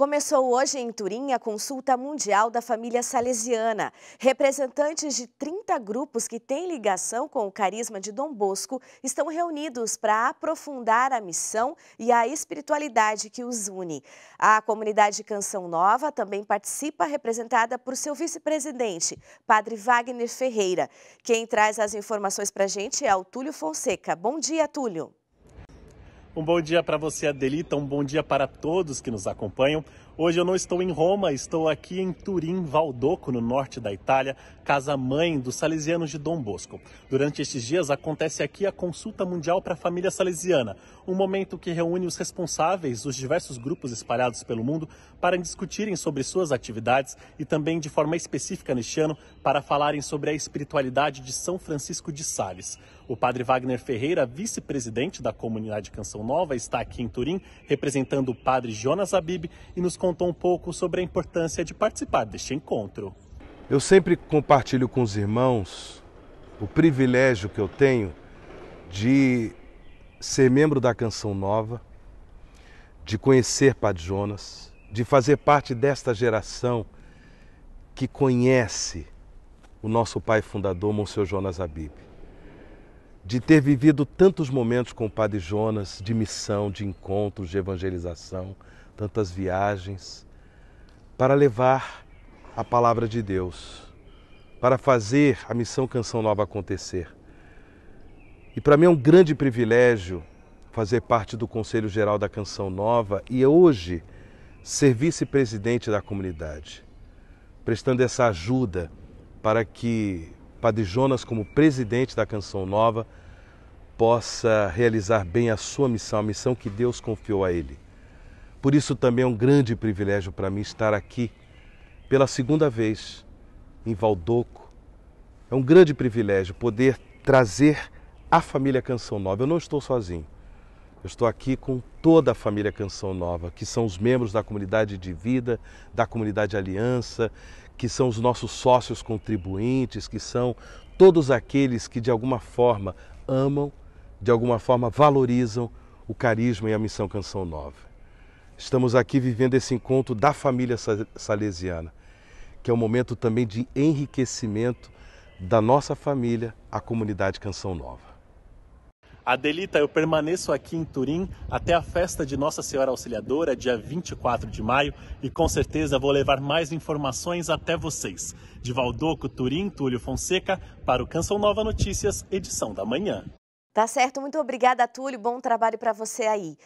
Começou hoje em Turim a consulta mundial da família salesiana. Representantes de 30 grupos que têm ligação com o carisma de Dom Bosco estão reunidos para aprofundar a missão e a espiritualidade que os une. A comunidade Canção Nova também participa, representada por seu vice-presidente, Padre Wagner Ferreira. Quem traz as informações para a gente é o Túlio Fonseca. Bom dia, Túlio. Um bom dia para você, Adelita. Um bom dia para todos que nos acompanham. Hoje eu não estou em Roma, estou aqui em Turim, Valdoco, no norte da Itália, casa mãe dos salesianos de Dom Bosco. Durante estes dias acontece aqui a consulta mundial para a família salesiana, um momento que reúne os responsáveis dos diversos grupos espalhados pelo mundo para discutirem sobre suas atividades e também de forma específica neste ano para falarem sobre a espiritualidade de São Francisco de Sales. O padre Wagner Ferreira, vice-presidente da comunidade Canção Nova, está aqui em Turim representando o padre Jonas Abib e nos contou um pouco sobre a importância de participar deste encontro. Eu sempre compartilho com os irmãos o privilégio que eu tenho de ser membro da Canção Nova, de conhecer Padre Jonas, de fazer parte desta geração que conhece o nosso pai fundador, Monsenhor Jonas Abib de ter vivido tantos momentos com o Padre Jonas de missão, de encontros, de evangelização, tantas viagens, para levar a palavra de Deus, para fazer a missão Canção Nova acontecer. E para mim é um grande privilégio fazer parte do Conselho Geral da Canção Nova e hoje ser vice-presidente da comunidade, prestando essa ajuda para que Padre Jonas, como presidente da Canção Nova, possa realizar bem a sua missão, a missão que Deus confiou a ele. Por isso também é um grande privilégio para mim estar aqui pela segunda vez em Valdoco. É um grande privilégio poder trazer a família Canção Nova. Eu não estou sozinho. Eu estou aqui com toda a família Canção Nova, que são os membros da comunidade de vida, da comunidade Aliança, que são os nossos sócios contribuintes, que são todos aqueles que de alguma forma amam, de alguma forma valorizam o carisma e a missão Canção Nova. Estamos aqui vivendo esse encontro da família salesiana, que é um momento também de enriquecimento da nossa família, a comunidade Canção Nova. Adelita, eu permaneço aqui em Turim até a festa de Nossa Senhora Auxiliadora, dia 24 de maio, e com certeza vou levar mais informações até vocês. De Valdoco, Turim, Túlio Fonseca, para o Canção Nova Notícias, edição da manhã. Tá certo, muito obrigada, Túlio. Bom trabalho para você aí.